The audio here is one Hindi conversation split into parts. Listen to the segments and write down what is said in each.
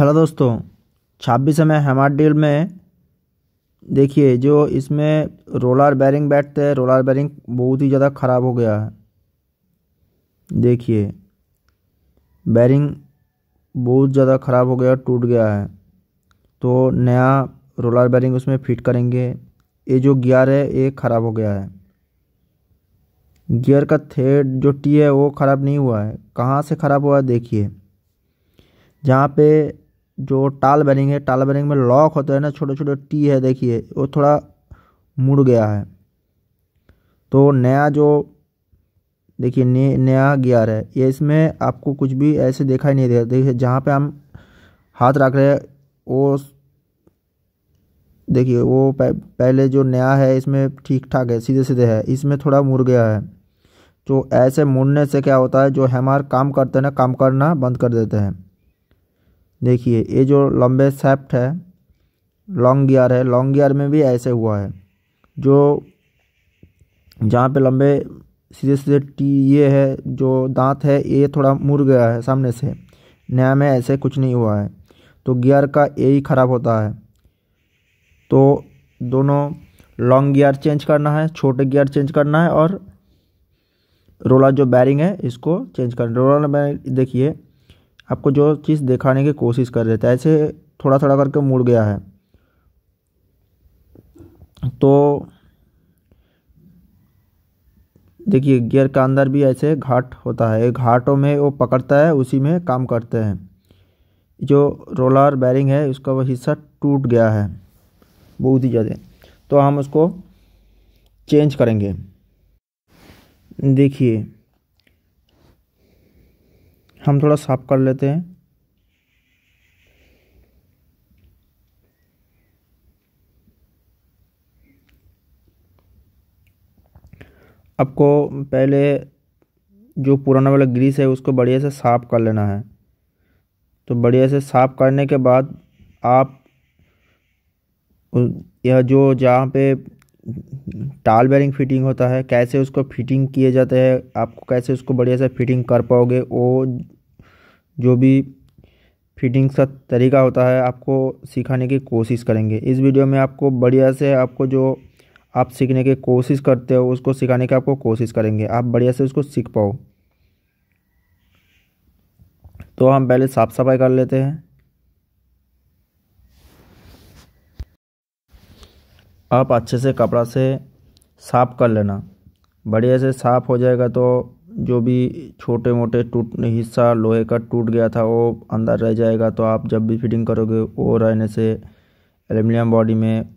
हेलो दोस्तों छब्बीस में हमार डील में देखिए जो इसमें रोलर बैरिंग बैठते हैं रोलर बैरिंग बहुत ही ज़्यादा ख़राब हो गया है देखिए बैरिंग बहुत ज़्यादा ख़राब हो गया टूट गया है तो नया रोलर बैरिंग उसमें फिट करेंगे ये जो गियर है ये ख़राब हो गया है गियर का थेड जो टी है वो ख़राब नहीं हुआ है कहाँ से ख़राब हुआ है देखिए जहाँ पे जो टाल बैरिंग है टाल बैरिंग में लॉक होता है ना छोटे छोटे टी है देखिए वो थोड़ा मुड़ गया है तो नया जो देखिए नया नया गियर है ये इसमें आपको कुछ भी ऐसे देखा ही नहीं देगा देखिए जहाँ पे हम हाथ रख रहे हैं वो देखिए वो पहले जो नया है इसमें ठीक ठाक है सीधे सीधे है इसमें थोड़ा मुड़ गया है तो ऐसे मुड़ने से क्या होता है जो हैमर काम करते हैं ना काम करना बंद कर देते हैं देखिए ये जो लंबे सेफ्ट है लॉन्ग गियर है लॉन्ग गियर में भी ऐसे हुआ है जो जहाँ पे लंबे सीधे सीधे टी ये है जो दांत है ये थोड़ा मुड़ गया है सामने से नया में ऐसे कुछ नहीं हुआ है तो गियर का ए ही ख़राब होता है तो दोनों लॉन्ग गियर चेंज करना है छोटे गियर चेंज करना है और रोलर जो बैरिंग है इसको चेंज करना रोलर बैरिंग देखिए आपको जो चीज़ दिखाने की कोशिश कर रहे थे ऐसे थोड़ा थोड़ा करके मुड़ गया है तो देखिए गियर के अंदर भी ऐसे घाट होता है घाटों में वो पकड़ता है उसी में काम करते हैं जो रोलर बैरिंग है उसका वह हिस्सा टूट गया है बहुत ही ज़्यादा तो हम उसको चेंज करेंगे देखिए हम थोड़ा साफ कर लेते हैं आपको पहले जो पुराना वाला ग्रीस है उसको बढ़िया से साफ़ कर लेना है तो बढ़िया से साफ़ करने के बाद आप यह जो जहाँ पे टाल बैरिंग फिटिंग होता है कैसे उसको फिटिंग किए जाते हैं आपको कैसे उसको बढ़िया से फिटिंग कर पाओगे वो जो भी फिटिंग्स का तरीका होता है आपको सिखाने की कोशिश करेंगे इस वीडियो में आपको बढ़िया से आपको जो आप सीखने की कोशिश करते हो उसको सिखाने की आपको कोशिश करेंगे आप बढ़िया से उसको सीख पाओ तो हम पहले साफ सफाई कर लेते हैं आप अच्छे से कपड़ा से साफ़ कर लेना बढ़िया से साफ़ हो जाएगा तो जो भी छोटे मोटे टूट हिस्सा लोहे का टूट गया था वो अंदर रह जाएगा तो आप जब भी फिटिंग करोगे वो रहने से एल्यूमिनियम बॉडी में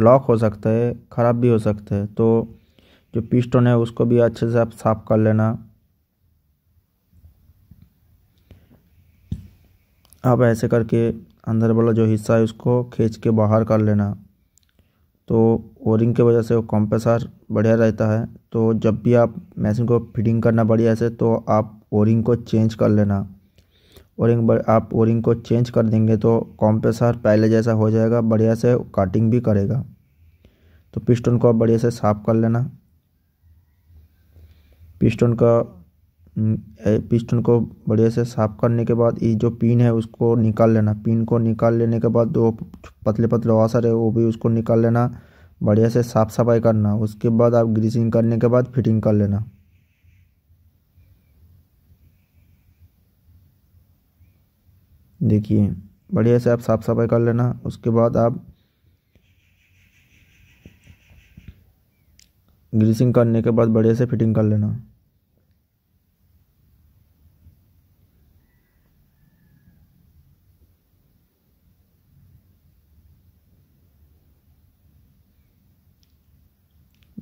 लॉक हो सकता है ख़राब भी हो सकता है तो जो पिस्टन है उसको भी अच्छे से आप साफ कर लेना आप ऐसे करके अंदर वाला जो हिस्सा है उसको खींच के बाहर कर लेना तो ओरिंग की वजह से वो कॉम्प्रेसर बढ़िया रहता है तो जब भी आप मशीन को फिटिंग करना बढ़िया से तो आप ओरिंग को चेंज कर लेना ओरिंग आप ओरिंग को चेंज कर देंगे तो कॉम्प्रेसर पहले जैसा हो जाएगा बढ़िया से काटिंग भी करेगा तो पिस्टन को आप बढ़िया से साफ कर लेना पिस्टन का पिस्टन को बढ़िया से साफ करने के बाद ये जो पिन है उसको निकाल लेना पिन को निकाल लेने के बाद दो पतले पतले वाशर है वो भी उसको निकाल लेना बढ़िया से साफ सफाई करना उसके बाद आप ग्रीसिंग करने के बाद फिटिंग कर लेना देखिए बढ़िया से आप साफ सफाई कर लेना उसके बाद आप ग्रीसिंग करने के बाद बढ़िया से फिटिंग कर लेना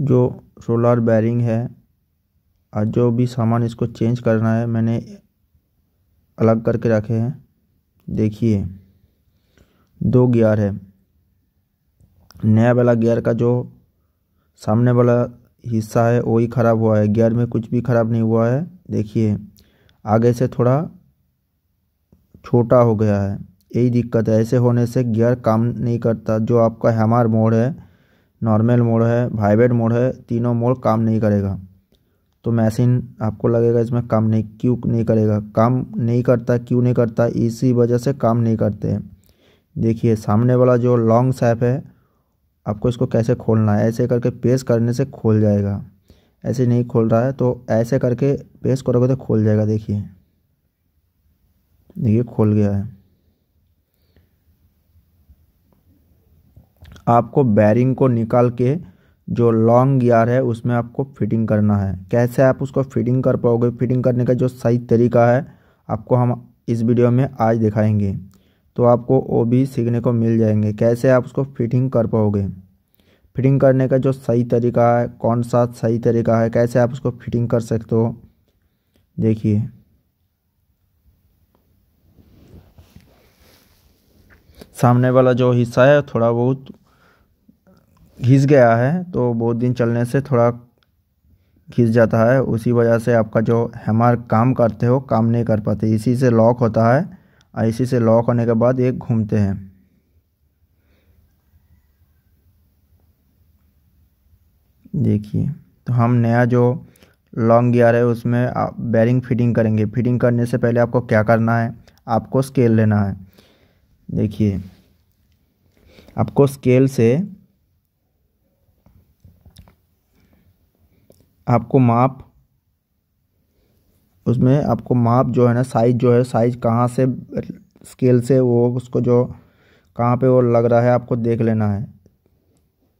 जो सोलार बैरिंग है और जो भी सामान इसको चेंज करना है मैंने अलग करके रखे हैं देखिए दो गियर है नया वाला गियर का जो सामने वाला हिस्सा है वही ख़राब हुआ है गियर में कुछ भी ख़राब नहीं हुआ है देखिए आगे से थोड़ा छोटा हो गया है यही दिक्कत है ऐसे होने से गियर काम नहीं करता जो आपका हेमार मोड़ है नॉर्मल मोड है वाइब्रेट मोड है तीनों मोड काम नहीं करेगा तो मशीन आपको लगेगा इसमें काम नहीं क्यों नहीं करेगा काम नहीं करता क्यों नहीं करता इसी वजह से काम नहीं करते हैं देखिए सामने वाला जो लॉन्ग सैप है आपको इसको कैसे खोलना है ऐसे करके पेस करने से खोल जाएगा ऐसे नहीं खोल रहा है तो ऐसे करके पेस करोगे तो खोल जाएगा देखिए देखिए खोल गया है आपको बैरिंग को निकाल के जो लॉन्ग गियर है उसमें आपको फिटिंग करना है कैसे आप उसको फिटिंग कर पाओगे फिटिंग करने का जो सही तरीका है आपको हम इस वीडियो में आज दिखाएंगे तो आपको वो भी सीखने को मिल जाएंगे कैसे आप उसको फिटिंग कर पाओगे फिटिंग करने का जो सही तरीका है कौन सा सही तरीका है कैसे आप उसको फिटिंग कर सकते हो देखिए सामने वाला जो हिस्सा है थोड़ा बहुत घिस गया है तो बहुत दिन चलने से थोड़ा घिस जाता है उसी वजह से आपका जो हैमर काम करते हो काम नहीं कर पाते इसी से लॉक होता है और इसी से लॉक होने के बाद ये घूमते हैं देखिए तो हम नया जो लॉन्ग गियर है उसमें आप बैरिंग फिटिंग करेंगे फिटिंग करने से पहले आपको क्या करना है आपको स्केल लेना है देखिए आपको स्केल से आपको माप उसमें आपको माप जो है ना साइज जो है साइज कहाँ से स्केल से वो उसको जो कहाँ पे वो लग रहा है आपको देख लेना है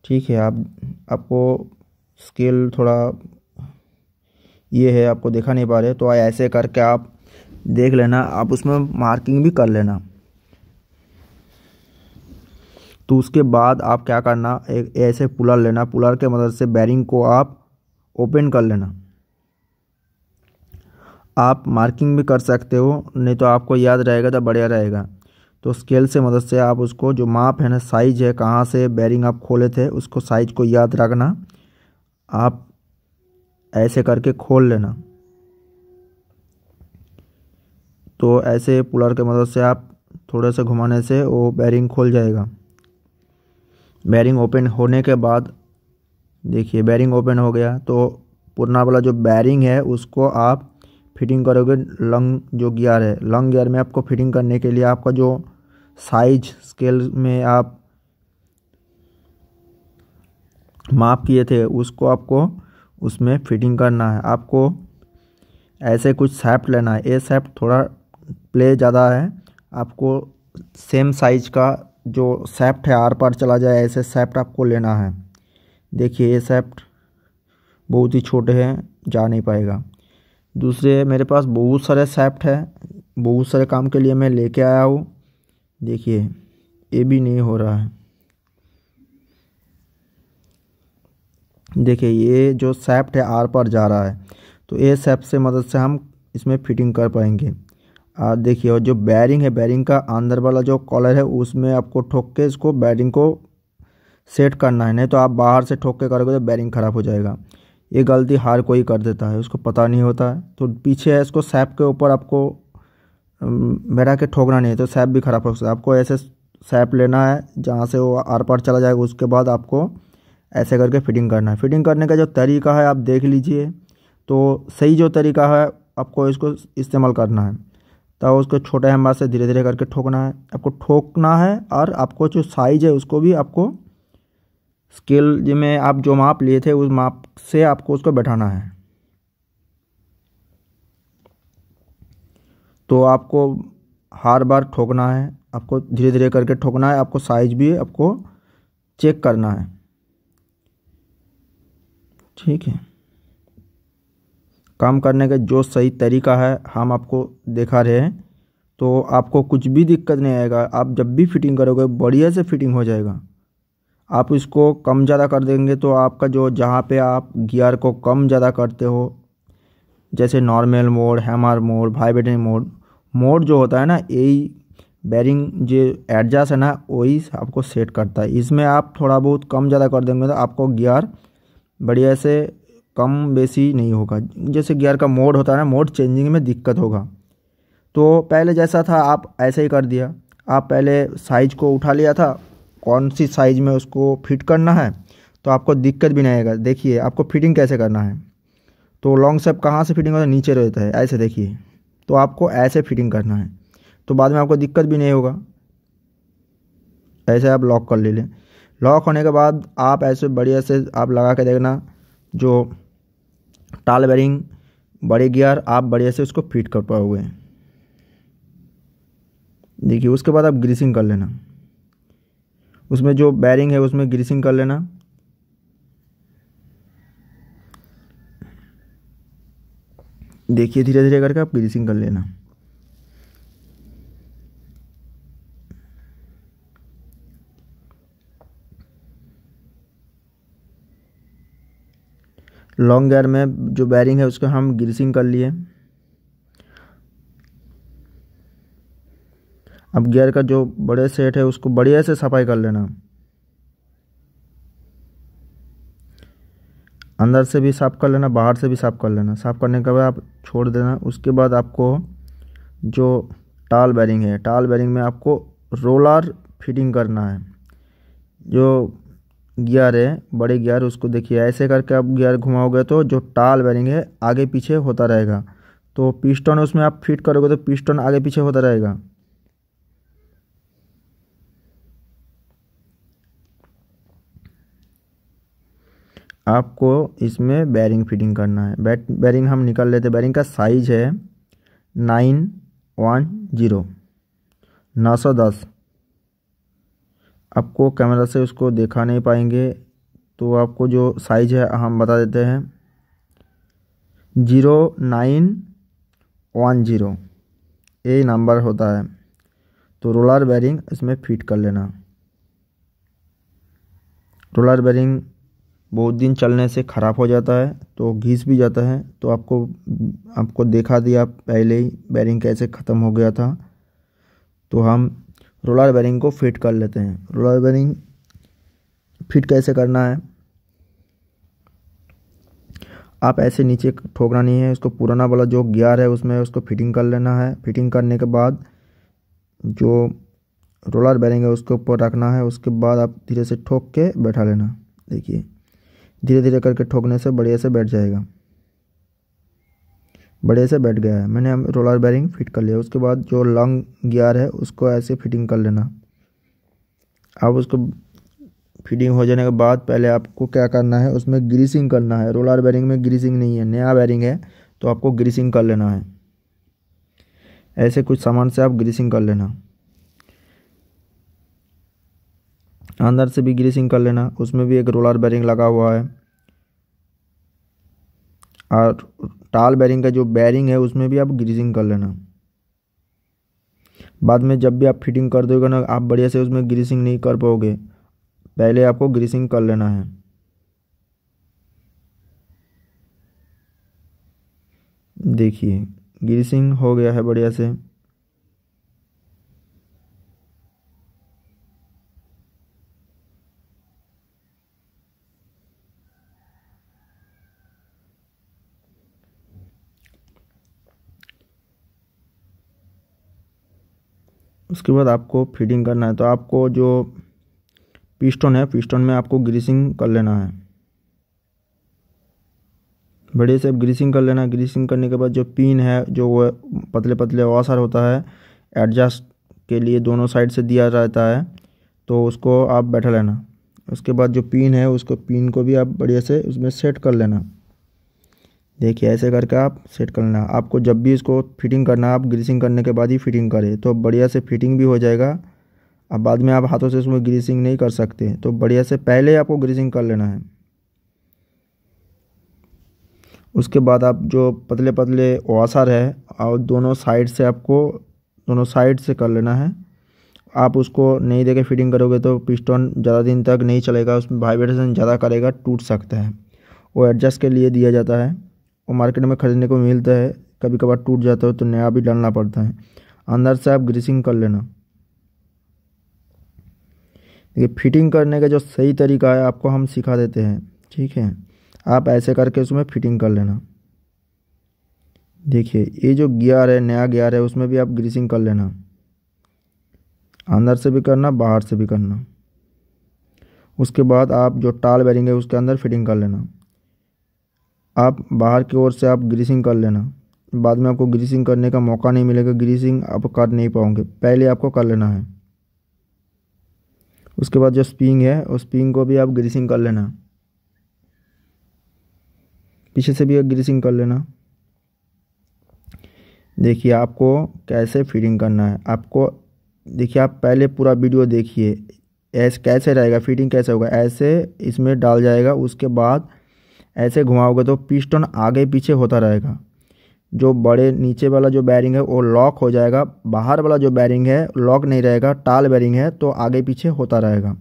ठीक है आप आपको स्केल थोड़ा ये है आपको देखा नहीं पा रहे तो ऐसे करके आप देख लेना आप उसमें मार्किंग भी कर लेना तो उसके बाद आप क्या करना एक ऐसे पुलर लेना पुलर के मदद से बैरिंग को आप ओपन कर लेना आप मार्किंग भी कर सकते हो नहीं तो आपको याद रहेगा तो बढ़िया रहेगा तो स्केल से मदद से आप उसको जो माप है ना साइज है कहाँ से बैरिंग आप खोले थे उसको साइज को याद रखना आप ऐसे करके खोल लेना तो ऐसे पुलर के मदद से आप थोड़े से घुमाने से वो बैरिंग खोल जाएगा बैरिंग ओपन होने के बाद देखिए बैरिंग ओपन हो गया तो पुराना वाला जो बैरिंग है उसको आप फिटिंग करोगे लंग जो गियर है लंग गियर में आपको फिटिंग करने के लिए आपका जो साइज स्केल में आप माप किए थे उसको आपको उसमें फिटिंग करना है आपको ऐसे कुछ सेप्ट लेना है ये सेप्ट थोड़ा प्ले ज़्यादा है आपको सेम साइज का जो सेप्ट है आर पार चला जाए ऐसे सेप्ट आपको लेना है देखिए ये सेप्ट बहुत ही छोटे हैं जा नहीं पाएगा दूसरे मेरे पास बहुत सारे सेप्ट है बहुत सारे काम के लिए मैं लेके आया हूँ देखिए ये भी नहीं हो रहा है देखिए ये जो सेप्ट है आर पर जा रहा है तो ये सेप्ट से मदद से हम इसमें फिटिंग कर पाएंगे और देखिए और जो बैरिंग है बैरिंग का अंदर वाला जो कॉलर है उसमें आपको ठोक के इसको बैरिंग को सेट करना है नहीं तो आप बाहर से ठोक के करोगे तो बैरिंग ख़राब हो जाएगा ये गलती हर कोई कर देता है उसको पता नहीं होता है तो पीछे है इसको सैप के ऊपर आपको बैठा के ठोकना नहीं है तो सैप भी ख़राब हो सकता है आपको ऐसे सैप लेना है जहाँ से वो आर पार चला जाएगा उसके बाद आपको ऐसे करके फिटिंग करना है फिटिंग करने का जो तरीका है आप देख लीजिए तो सही जो तरीका है आपको इसको इस्तेमाल करना है तो उसको छोटे हम्बा से धीरे धीरे करके ठोकना है आपको ठोकना है और आपको जो साइज है उसको भी आपको स्केल में आप जो माप लिए थे उस माप से आपको उसको बैठाना है तो आपको हर बार ठोकना है आपको धीरे धीरे करके ठोकना है आपको साइज भी आपको चेक करना है ठीक है काम करने का जो सही तरीका है हम आपको देखा रहे हैं तो आपको कुछ भी दिक्कत नहीं आएगा आप जब भी फिटिंग करोगे बढ़िया से फिटिंग हो जाएगा आप इसको कम ज़्यादा कर देंगे तो आपका जो जहाँ पे आप गियर को कम ज़्यादा करते हो जैसे normal mode hammer mode vibrating mode mode जो होता है ना यही बैरिंग जो एडजस्ट है ना वही आपको सेट करता है इसमें आप थोड़ा बहुत कम ज़्यादा कर देंगे तो आपको गियर बढ़िया से कम बेसी नहीं होगा जैसे गियर का मोड होता है ना मोड चेंजिंग में दिक्कत होगा तो पहले जैसा था आप ऐसे ही कर दिया आप पहले साइज को उठा लिया था कौन सी साइज़ में उसको फिट करना है तो आपको दिक्कत भी नहीं आएगा देखिए आपको फिटिंग कैसे करना है तो लॉन्ग सेप कहाँ से फिटिंग होता है नीचे रहता है ऐसे देखिए तो आपको ऐसे फिटिंग करना है तो बाद में आपको दिक्कत भी नहीं होगा ऐसे आप लॉक कर ले लें लॉक होने के बाद आप ऐसे बढ़िया से आप लगा के देखना जो टाल बैरिंग बड़े गियर आप बढ़िया से उसको फिट कर पाओगे देखिए उसके बाद आप ग्रीसिंग कर लेना उसमें जो बैरिंग है उसमें ग्रीसिंग कर लेना देखिए धीरे धीरे करके आप ग्रीसिंग कर लेना लॉन्ग गेयर में जो बैरिंग है उसको हम ग्रीसिंग कर लिए अब गियर का जो बड़े सेट है उसको बढ़िया से सफाई कर लेना अंदर से भी साफ़ कर लेना बाहर से भी साफ़ कर लेना साफ़ करने के बाद आप छोड़ देना उसके बाद आपको जो टाल बैरिंग है टाल बैरिंग में आपको रोलर फिटिंग करना है जो गियर है बड़े गियर उसको देखिए ऐसे करके आप गियर घुमाओगे तो जो टाल बैरिंग है आगे पीछे होता रहेगा तो पिस्टन उसमें आप फिट करोगे तो पिस्टन आगे पीछे होता रहेगा आपको इसमें बैरिंग फिटिंग करना है बैट बैरिंग हम निकाल लेते हैं बैरिंग का साइज है नाइन वन जीरो नौ सौ दस आपको कैमरा से उसको देखा नहीं पाएंगे तो आपको जो साइज है हम बता देते हैं जीरो नाइन वन जीरो ये नंबर होता है तो रोलर बैरिंग इसमें फिट कर लेना रोलर बैरिंग बहुत दिन चलने से ख़राब हो जाता है तो घिस भी जाता है तो आपको आपको देखा दिया पहले ही बैरिंग कैसे ख़त्म हो गया था तो हम रोलर बैरिंग को फिट कर लेते हैं रोलर बैरिंग फिट कैसे करना है आप ऐसे नीचे ठोकना नहीं है उसको पुराना वाला जो गियर है उसमें उसको फिटिंग कर लेना है फिटिंग करने के बाद जो रोलर बैरिंग है उसके ऊपर रखना है उसके बाद आप धीरे से ठोक के बैठा लेना देखिए धीरे धीरे करके ठोकने से बढ़िया से बैठ जाएगा बढ़िया से बैठ गया है मैंने हम रोलर बैरिंग फिट कर लिया उसके बाद जो लॉन्ग गियर है उसको ऐसे फिटिंग कर लेना आप उसको फिटिंग हो जाने के बाद पहले आपको क्या करना है उसमें ग्रीसिंग करना है रोलर बैरिंग में ग्रीसिंग नहीं है नया बैरिंग है तो आपको ग्रीसिंग कर लेना है ऐसे कुछ सामान से आप ग्रीसिंग कर लेना अंदर से भी ग्रीसिंग कर लेना उसमें भी एक रोलर बैरिंग लगा हुआ है और टाल बैरिंग का जो बैरिंग है उसमें भी आप ग्रीसिंग कर लेना बाद में जब भी आप फिटिंग कर दोगे ना आप बढ़िया से उसमें ग्रीसिंग नहीं कर पाओगे पहले आपको ग्रीसिंग कर लेना है देखिए ग्रीसिंग हो गया है बढ़िया से उसके बाद आपको फीडिंग करना है तो आपको जो पिस्टन है पिस्टन में आपको ग्रीसिंग कर लेना है बड़े से ग्रीसिंग कर लेना ग्रीसिंग करने के बाद जो पिन है जो वो पतले पतले वाशर होता है एडजस्ट के लिए दोनों साइड से दिया जाता है तो उसको आप बैठा लेना उसके बाद जो पिन है उसको पिन को भी आप बढ़िया से उसमें सेट कर लेना देखिए ऐसे करके आप सेट कर लेना आपको जब भी इसको फिटिंग करना आप ग्रीसिंग करने के बाद ही फिटिंग करें तो बढ़िया से फिटिंग भी हो जाएगा अब बाद में आप हाथों से उसमें ग्रीसिंग नहीं कर सकते तो बढ़िया से पहले आपको ग्रीसिंग कर लेना है उसके बाद आप जो पतले पतले वाशर है और दोनों साइड से आपको दोनों साइड से कर लेना है आप उसको नहीं देके फिटिंग करोगे तो पिस्टन ज़्यादा दिन तक नहीं चलेगा उसमें वाइब्रेशन ज़्यादा करेगा टूट सकता है वो एडजस्ट के लिए दिया जाता है वो मार्केट में ख़रीदने को मिलता है कभी कभार टूट जाता है तो नया भी डालना पड़ता है अंदर से आप ग्रीसिंग कर लेना देखिए फिटिंग करने का जो सही तरीका है आपको हम सिखा देते हैं ठीक है आप ऐसे करके उसमें फिटिंग कर लेना देखिए ये जो गियर है नया गियर है उसमें भी आप ग्रीसिंग कर लेना अंदर से भी करना बाहर से भी करना उसके बाद आप जो टाल बैरिंग है उसके अंदर फिटिंग कर लेना आप बाहर की ओर से आप ग्रीसिंग कर लेना बाद में आपको ग्रीसिंग करने का मौका नहीं मिलेगा ग्रीसिंग आप कर नहीं पाओगे पहले आपको कर लेना है उसके बाद जो स्पिंग है उस स्पिंग को भी आप ग्रीसिंग कर लेना पीछे से भी ग्रीसिंग कर लेना देखिए आपको कैसे फीडिंग करना है आपको देखिए आप पहले पूरा वीडियो देखिए ऐसे कैसे रहेगा फीडिंग कैसे होगा ऐसे इसमें डाल जाएगा उसके बाद ऐसे घुमाओगे तो पिस्टन आगे पीछे होता रहेगा जो बड़े नीचे वाला जो बैरिंग है वो लॉक हो जाएगा बाहर वाला जो बैरिंग है लॉक नहीं रहेगा टाल बैरिंग है तो आगे पीछे होता रहेगा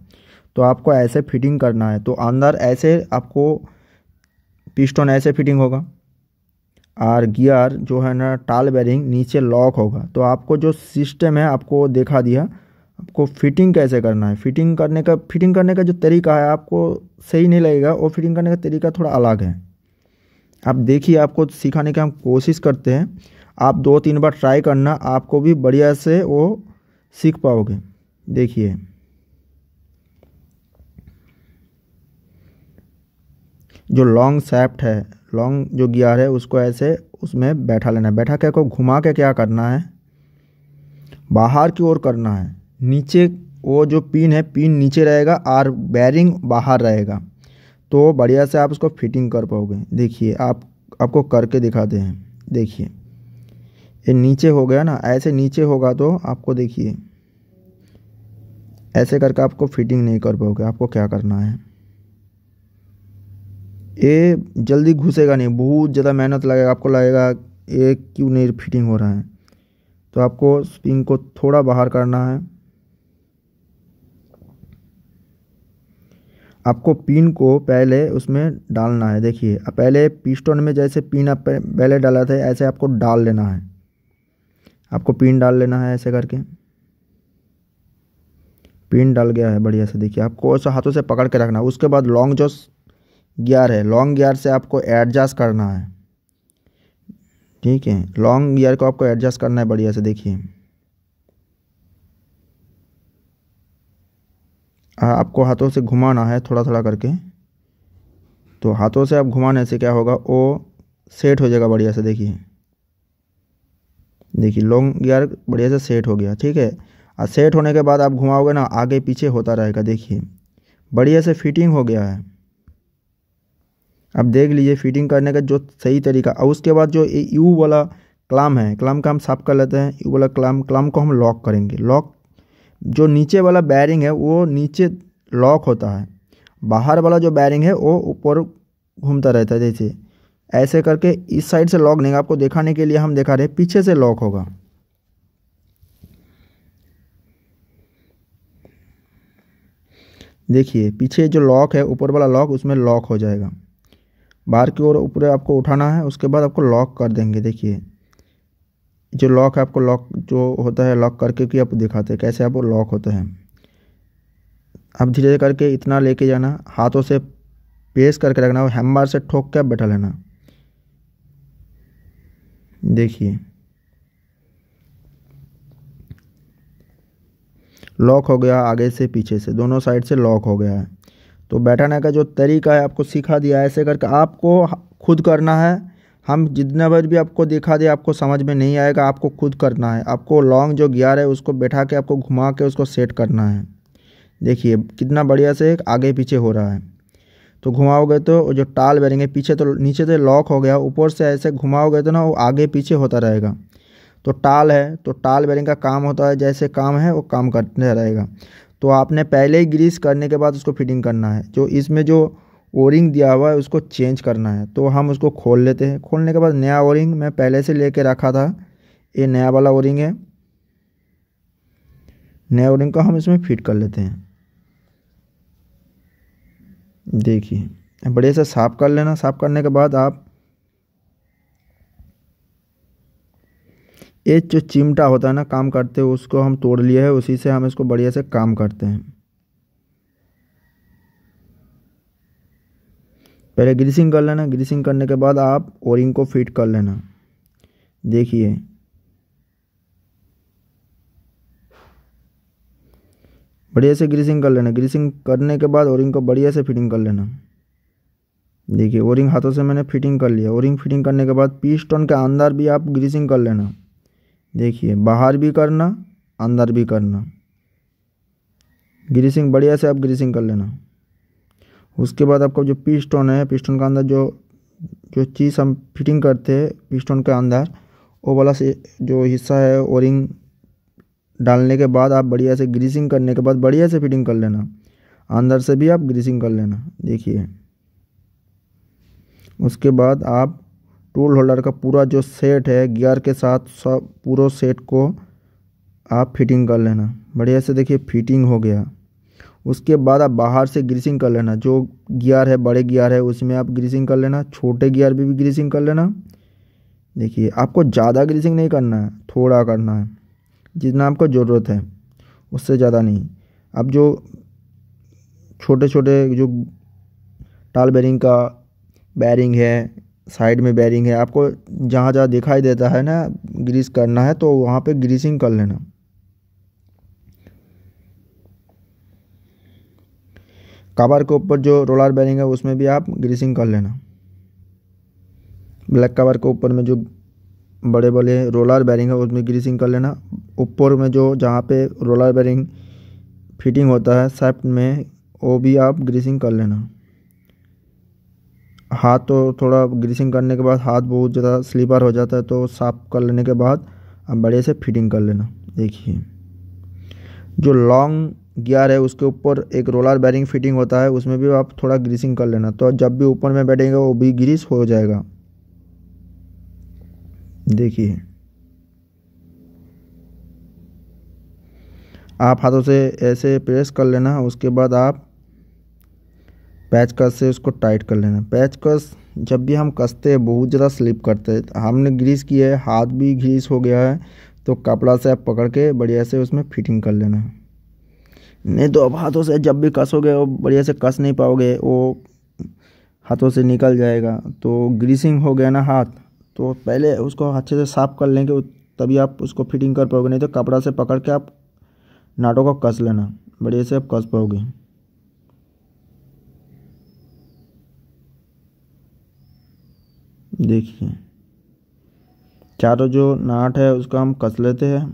तो आपको ऐसे फिटिंग करना है तो अंदर ऐसे आपको पिस्टन ऐसे फिटिंग होगा और गियर जो है ना टाल बैरिंग नीचे लॉक होगा तो आपको जो सिस्टम है आपको देखा दिया आपको फिटिंग कैसे करना है फिटिंग करने का फिटिंग करने का जो तरीका है आपको सही नहीं लगेगा और फिटिंग करने का तरीका थोड़ा अलग है आप देखिए आपको सिखाने की हम कोशिश करते हैं आप दो तीन बार ट्राई करना आपको भी बढ़िया से वो सीख पाओगे देखिए जो लॉन्ग सेप्ट है लॉन्ग जो गियर है उसको ऐसे उसमें बैठा लेना है बैठा के को घुमा के क्या करना है बाहर की ओर करना है नीचे वो जो पिन है पिन नीचे रहेगा और बैरिंग बाहर रहेगा तो बढ़िया से आप उसको फिटिंग कर पाओगे देखिए आप आपको करके दिखाते हैं देखिए ये नीचे हो गया ना ऐसे नीचे होगा तो आपको देखिए ऐसे करके आपको फिटिंग नहीं कर पाओगे आपको क्या करना है ये जल्दी घुसेगा नहीं बहुत ज़्यादा मेहनत लगेगा आपको लगेगा ये क्यों नहीं फिटिंग हो रहा है तो आपको स्प्रिंग को थोड़ा बाहर करना है आपको पिन को पहले उसमें डालना है देखिए पहले पिस्टन में जैसे पिन आप पहले डाला था ऐसे आपको डाल लेना है आपको पिन डाल लेना है ऐसे करके पिन डाल गया है बढ़िया से देखिए आपको ऐसे हाथों से पकड़ के रखना है उसके बाद लॉन्ग जो गियर है लॉन्ग गियर से आपको एडजस्ट करना है ठीक है लॉन्ग गियर को आपको एडजस्ट करना है बढ़िया से देखिए आपको हाथों से घुमाना है थोड़ा थोड़ा करके तो हाथों से आप घुमाने से क्या होगा ओ सेट हो जाएगा बढ़िया से देखिए देखिए लॉन्ग गियर बढ़िया से सेट हो गया ठीक है और सेट होने के बाद आप घुमाओगे ना आगे पीछे होता रहेगा देखिए बढ़िया से फिटिंग हो गया है अब देख लीजिए फिटिंग करने का जो सही तरीका और उसके बाद जो यू वाला क्लाम है क्लाम का हम साफ कर लेते हैं यू वाला क्लाम क्लाम को हम लॉक करेंगे लॉक जो नीचे वाला बैरिंग है वो नीचे लॉक होता है बाहर वाला जो बैरिंग है वो ऊपर घूमता रहता है जैसे ऐसे करके इस साइड से लॉक नहीं आपको दिखाने के लिए हम दिखा रहे हैं पीछे से लॉक होगा देखिए पीछे जो लॉक है ऊपर वाला लॉक उसमें लॉक हो जाएगा बाहर की ओर ऊपर आपको उठाना है उसके बाद आपको लॉक कर देंगे देखिए जो लॉक है आपको लॉक जो होता है लॉक करके कि आप दिखाते हैं कैसे आप वो लॉक होते हैं अब धीरे धीरे करके इतना लेके जाना हाथों से पेस करके रखना और हैमर से ठोक के बैठा लेना देखिए लॉक हो गया आगे से पीछे से दोनों साइड से लॉक हो गया है तो बैठाने का जो तरीका है आपको सिखा दिया ऐसे करके आपको खुद करना है हम जितना बार भी आपको दिखा दे आपको समझ में नहीं आएगा आपको खुद करना है आपको लॉन्ग जो गियर है उसको बैठा के आपको घुमा के उसको सेट करना है देखिए कितना बढ़िया से आगे पीछे हो रहा है तो घुमाओगे तो जो टाल बैरेंगे पीछे तो नीचे से लॉक हो गया ऊपर से ऐसे घुमाओगे तो ना वो आगे पीछे होता रहेगा तो टाल है तो टाल बैरिंग का काम होता है जैसे काम है वो काम करते रहेगा तो आपने पहले ही ग्रीस करने के बाद उसको फिटिंग करना है जो इसमें जो ओरिंग दिया हुआ है उसको चेंज करना है तो हम उसको खोल लेते हैं खोलने के बाद नया ओरिंग मैं पहले से ले रखा था ये नया वाला ओरिंग है नया ओरिंग को हम इसमें फिट कर लेते हैं देखिए बढ़िया से साफ़ कर लेना साफ़ करने के बाद आप ये जो चिमटा होता है ना काम करते हो उसको हम तोड़ लिया है उसी से हम इसको बढ़िया से काम करते हैं पहले ग्रीसिंग कर लेना ग्रीसिंग करने के बाद आप ओरिंग को फिट कर लेना देखिए बढ़िया से ग्रीसिंग कर लेना ग्रीसिंग करने के बाद ओरिंग को बढ़िया से फिटिंग कर लेना देखिए ओरिंग हाथों से मैंने फिटिंग कर लिया ओरिंग फिटिंग करने के बाद पीस्टोन के अंदर भी आप ग्रीसिंग कर लेना देखिए बाहर भी करना अंदर भी करना ग्रीसिंग बढ़िया से आप ग्रीसिंग कर लेना उसके बाद आपका जो पिस्टन है पिस्टन का अंदर जो जो चीज़ हम फिटिंग करते हैं पिस्टन के अंदर वो वाला से जो हिस्सा है ओरिंग डालने के बाद आप बढ़िया से ग्रीसिंग करने के बाद बढ़िया से फिटिंग कर लेना अंदर से भी आप ग्रीसिंग कर लेना देखिए उसके बाद आप टूल होल्डर का पूरा जो सेट है गियर के साथ सब पूरा सेट को आप फिटिंग कर लेना बढ़िया से देखिए फिटिंग हो गया उसके बाद आप बाहर से ग्रीसिंग कर लेना जो गियर है बड़े गियर है उसमें आप ग्रीसिंग कर लेना छोटे गियर में भी ग्रीसिंग कर लेना देखिए आपको ज़्यादा ग्रीसिंग नहीं करना है थोड़ा करना है जितना आपको ज़रूरत है उससे ज़्यादा नहीं अब जो छोटे छोटे जो टाल बेरिंग का बैरिंग है साइड में बैरिंग है आपको जहाँ जहाँ दिखाई देता है ना ग्रीस करना है तो वहाँ पे ग्रीसिंग कर लेना कवर के ऊपर जो रोलर बैरिंग है उसमें भी आप ग्रीसिंग कर लेना ब्लैक कवर के ऊपर में जो बड़े बड़े रोलर बैरिंग है उसमें ग्रीसिंग कर लेना ऊपर में जो जहाँ पे रोलर बैरिंग फिटिंग होता है सेफ्ट में वो भी आप ग्रीसिंग कर लेना हाथ तो थोड़ा ग्रीसिंग करने के बाद हाथ बहुत ज़्यादा स्लीपर हो जाता है तो साफ कर लेने के बाद आप बड़े से फिटिंग कर लेना देखिए जो लॉन्ग गियर है उसके ऊपर एक रोलर बैरिंग फिटिंग होता है उसमें भी आप थोड़ा ग्रीसिंग कर लेना तो जब भी ऊपर में बैठेंगे वो भी ग्रीस हो जाएगा देखिए आप हाथों से ऐसे प्रेस कर लेना उसके बाद आप पैच कस से उसको टाइट कर लेना पैच कस जब भी हम कसते हैं बहुत ज़्यादा स्लिप करते हैं हमने ग्रीस किया है हाथ भी ग्रीस हो गया है तो कपड़ा से आप पकड़ के बढ़िया से उसमें फिटिंग कर लेना है नहीं तो अब हाथों से जब भी कसोगे वो बढ़िया से कस नहीं पाओगे वो हाथों से निकल जाएगा तो ग्रीसिंग हो गया ना हाथ तो पहले उसको अच्छे से साफ़ कर लेंगे तभी आप उसको फिटिंग कर पाओगे नहीं तो कपड़ा से पकड़ के आप नाटों को कस लेना बढ़िया से आप कस पाओगे देखिए चारों जो नाट है उसका हम कस लेते हैं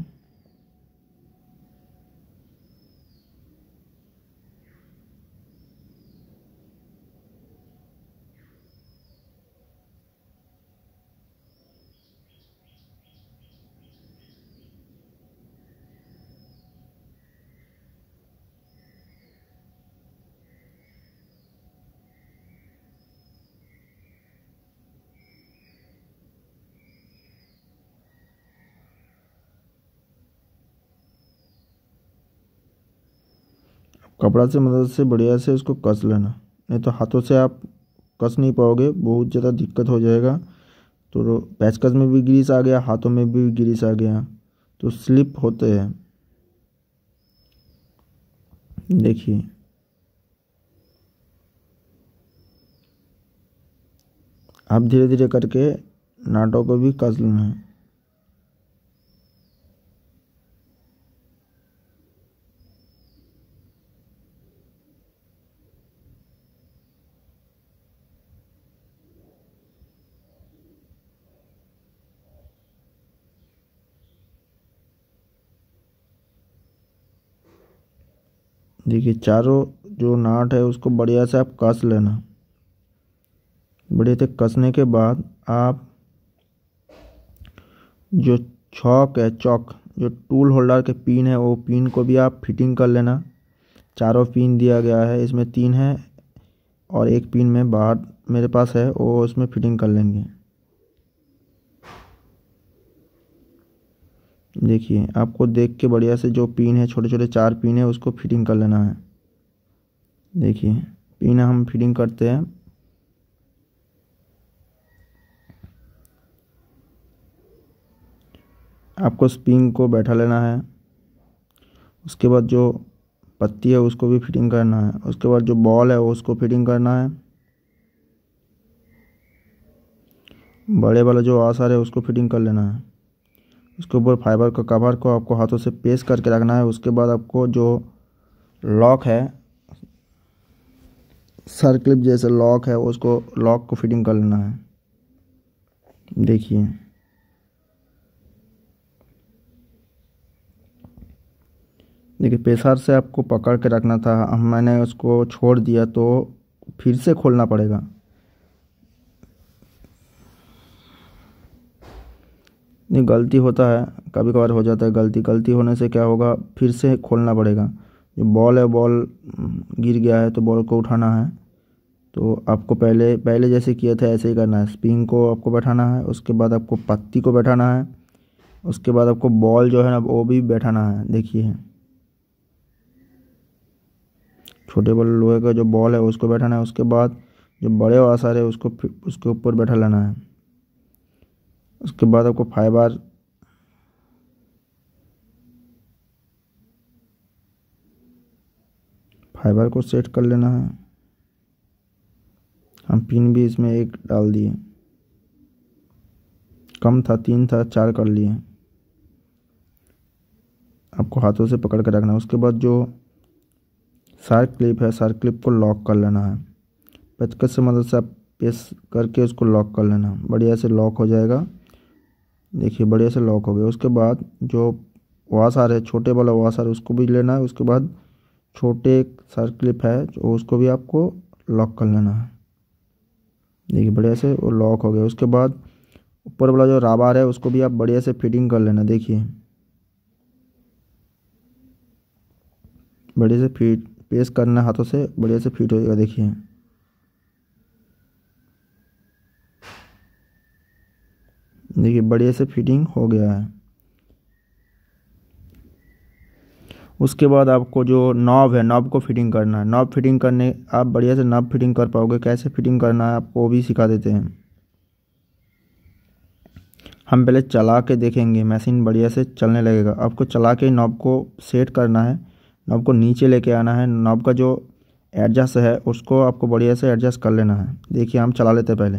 कपड़ा से मदद से बढ़िया से उसको कस लेना नहीं तो हाथों से आप कस नहीं पाओगे बहुत ज़्यादा दिक्कत हो जाएगा तो पैचकस में भी ग्रीस आ गया हाथों में भी ग्रीस आ गया तो स्लिप होते हैं देखिए आप धीरे धीरे करके नाटों को भी कस लेना है देखिए चारों जो नाट है उसको बढ़िया से आप कस लेना बढ़िया से कसने के बाद आप जो चौक है चौक जो टूल होल्डर के पिन है वो पिन को भी आप फिटिंग कर लेना चारों पिन दिया गया है इसमें तीन है और एक पिन में बाहर मेरे पास है वो उसमें फिटिंग कर लेंगे देखिए आपको देख के बढ़िया से जो पिन है छोटे छोटे चार पिन है उसको फिटिंग कर लेना है देखिए पिन हम फिटिंग करते हैं आपको स्पिन को बैठा लेना है उसके बाद जो पत्ती है उसको भी फिटिंग करना है उसके बाद जो बॉल है उसको फिटिंग करना है बड़े वाला जो आसार है उसको फिटिंग कर लेना है उसके ऊपर फाइबर का कवर को आपको हाथों से पेस्ट करके रखना है उसके बाद आपको जो लॉक है सर क्लिप जैसे लॉक है उसको लॉक को फिटिंग कर लेना है देखिए देखिए पेशार से आपको पकड़ के रखना था मैंने उसको छोड़ दिया तो फिर से खोलना पड़ेगा नहीं गलती होता है कभी कभार हो जाता है गलती गलती होने से क्या होगा फिर से खोलना पड़ेगा जो बॉल है बॉल हम्म, गिर गया है तो बॉल को उठाना है तो आपको पहले पहले जैसे किया था ऐसे ही करना है स्पिन को आपको बैठाना है उसके बाद आपको पत्ती को बैठाना है उसके बाद आपको बॉल जो है ना वो भी बैठाना है देखिए छोटे बॉल लोहे का जो बॉल है उसको बैठाना है उसके बाद जो बड़े आसार है उसको उसके ऊपर बैठा लेना है उसके बाद आपको फाइबर फाइबर को सेट कर लेना है हम पिन भी इसमें एक डाल दिए कम था तीन था चार कर लिए आपको हाथों से पकड़ कर रखना है उसके बाद जो सार्क क्लिप है सार्क क्लिप को लॉक कर लेना है पचकस से मदद से आप पेस करके उसको लॉक कर लेना बढ़िया से लॉक हो जाएगा देखिए बढ़िया से लॉक हो गया उसके बाद जो वासार है छोटे वाला वासार उसको भी लेना है उसके बाद छोटे सर क्लिप है जो उसको भी आपको लॉक कर लेना है देखिए बढ़िया से वो लॉक हो गया उसके बाद ऊपर वाला जो राबार है उसको भी आप बढ़िया से फिटिंग कर लेना देखिए बढ़िया से फिट पेस्ट करना हाथों से बढ़िया से फिट होगा देखिए देखिए बढ़िया से फिटिंग हो गया है उसके बाद आपको जो नॉब है नॉब को फिटिंग करना है नॉब फिटिंग करने आप बढ़िया से नॉब फिटिंग कर पाओगे कैसे फिटिंग करना है आपको वो भी सिखा देते हैं हम पहले चला के देखेंगे मशीन बढ़िया से चलने लगेगा आपको चला के नॉब को सेट करना है नॉब को नीचे लेके आना है नॉब का जो एडजस्ट है उसको आपको बढ़िया से एडजस्ट कर लेना है देखिए हम चला लेते हैं पहले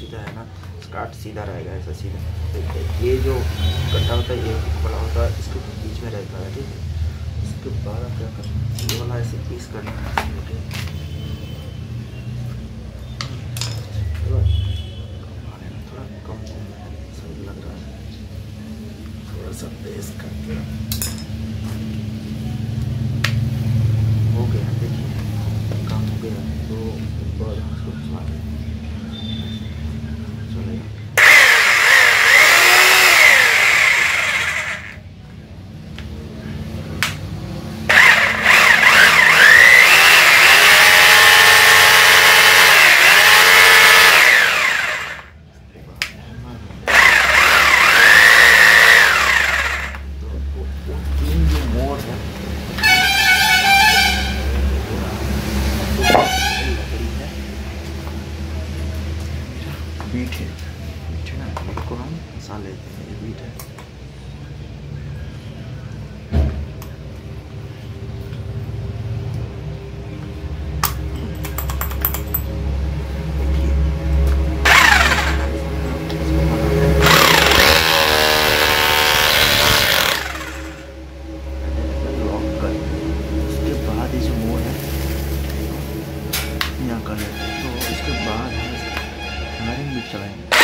सीधा है ना स्कार्ट सीधा रहेगा ऐसा सीधा तो ये जो गड्ढा होता है ये बड़ा होता है इसके बीच में रहता है ठीक है इसके बाद आप क्या करना ये वाला ऐसे पीस करना है थोड़ा कम सही लग रहा है थोड़ा सा करके हो गया देखिए काम हो गया तो बहुत Shalom.